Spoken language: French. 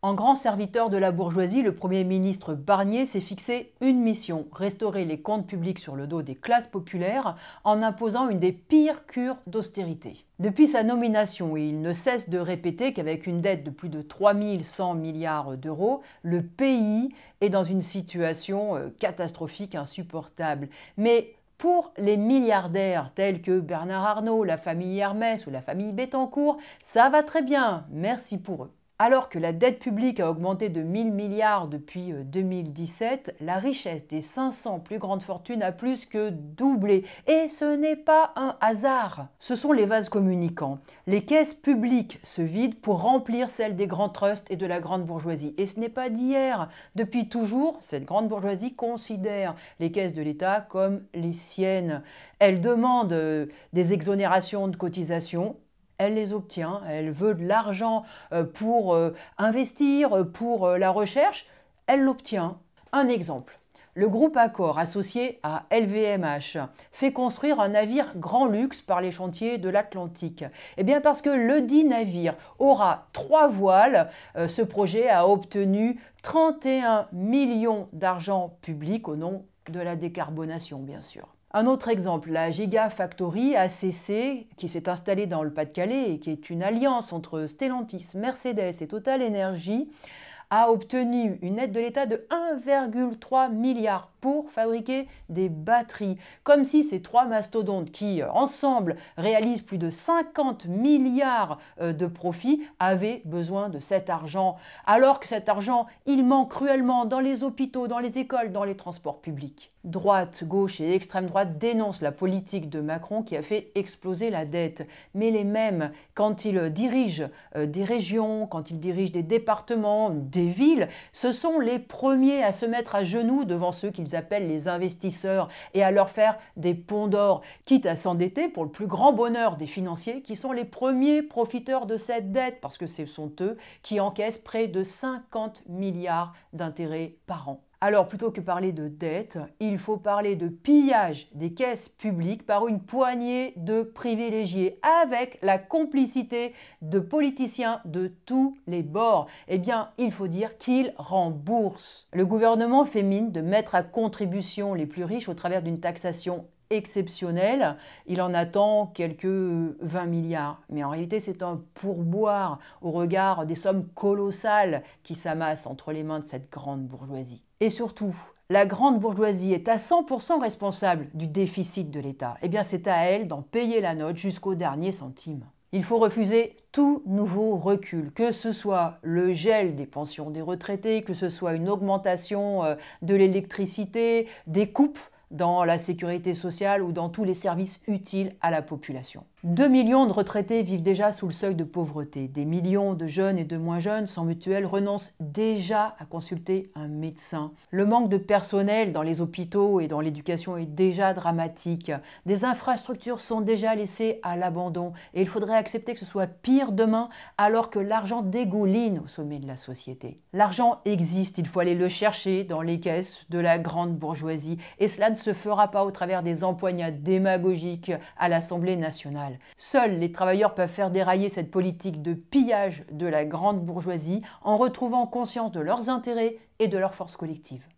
En grand serviteur de la bourgeoisie, le Premier ministre Barnier s'est fixé une mission, restaurer les comptes publics sur le dos des classes populaires en imposant une des pires cures d'austérité. Depuis sa nomination, il ne cesse de répéter qu'avec une dette de plus de 3100 milliards d'euros, le pays est dans une situation euh, catastrophique, insupportable. Mais pour les milliardaires tels que Bernard Arnault, la famille Hermès ou la famille Bettencourt, ça va très bien, merci pour eux. Alors que la dette publique a augmenté de 1000 milliards depuis 2017, euh, la richesse des 500 plus grandes fortunes a plus que doublé. Et ce n'est pas un hasard. Ce sont les vases communicants. Les caisses publiques se vident pour remplir celles des grands trusts et de la grande bourgeoisie. Et ce n'est pas d'hier. Depuis toujours, cette grande bourgeoisie considère les caisses de l'État comme les siennes. Elle demande euh, des exonérations de cotisations elle les obtient, elle veut de l'argent euh, pour euh, investir, euh, pour la recherche, elle l'obtient. Un exemple. Le groupe Accor, associé à LVMH, fait construire un navire grand luxe par les chantiers de l'Atlantique. Eh bien parce que le dit navire aura trois voiles, ce projet a obtenu 31 millions d'argent public au nom de la décarbonation, bien sûr. Un autre exemple, la Gigafactory ACC, qui s'est installée dans le Pas-de-Calais et qui est une alliance entre Stellantis, Mercedes et Total Energy, a obtenu une aide de l'État de 1,3 milliard pour fabriquer des batteries. Comme si ces trois mastodontes qui, euh, ensemble, réalisent plus de 50 milliards euh, de profits avaient besoin de cet argent. Alors que cet argent, il manque cruellement dans les hôpitaux, dans les écoles, dans les transports publics. Droite, gauche et extrême droite dénoncent la politique de Macron qui a fait exploser la dette. Mais les mêmes, quand ils dirigent euh, des régions, quand ils dirigent des départements, des villes, ce sont les premiers à se mettre à genoux devant ceux qui ils appellent les investisseurs et à leur faire des ponts d'or, quitte à s'endetter pour le plus grand bonheur des financiers qui sont les premiers profiteurs de cette dette, parce que ce sont eux qui encaissent près de 50 milliards d'intérêts par an. Alors plutôt que parler de dette, il faut parler de pillage des caisses publiques par une poignée de privilégiés avec la complicité de politiciens de tous les bords. Eh bien, il faut dire qu'ils remboursent. Le gouvernement fait mine de mettre à contribution les plus riches au travers d'une taxation exceptionnel, il en attend quelques 20 milliards. Mais en réalité, c'est un pourboire au regard des sommes colossales qui s'amassent entre les mains de cette grande bourgeoisie. Et surtout, la grande bourgeoisie est à 100% responsable du déficit de l'État. Eh bien, c'est à elle d'en payer la note jusqu'au dernier centime. Il faut refuser tout nouveau recul, que ce soit le gel des pensions des retraités, que ce soit une augmentation euh, de l'électricité, des coupes dans la sécurité sociale ou dans tous les services utiles à la population. 2 millions de retraités vivent déjà sous le seuil de pauvreté. Des millions de jeunes et de moins jeunes sans mutuelle renoncent déjà à consulter un médecin. Le manque de personnel dans les hôpitaux et dans l'éducation est déjà dramatique. Des infrastructures sont déjà laissées à l'abandon et il faudrait accepter que ce soit pire demain alors que l'argent dégouline au sommet de la société. L'argent existe, il faut aller le chercher dans les caisses de la grande bourgeoisie et cela ne se fera pas au travers des empoignades démagogiques à l'Assemblée nationale. Seuls les travailleurs peuvent faire dérailler cette politique de pillage de la grande bourgeoisie en retrouvant conscience de leurs intérêts et de leurs forces collectives.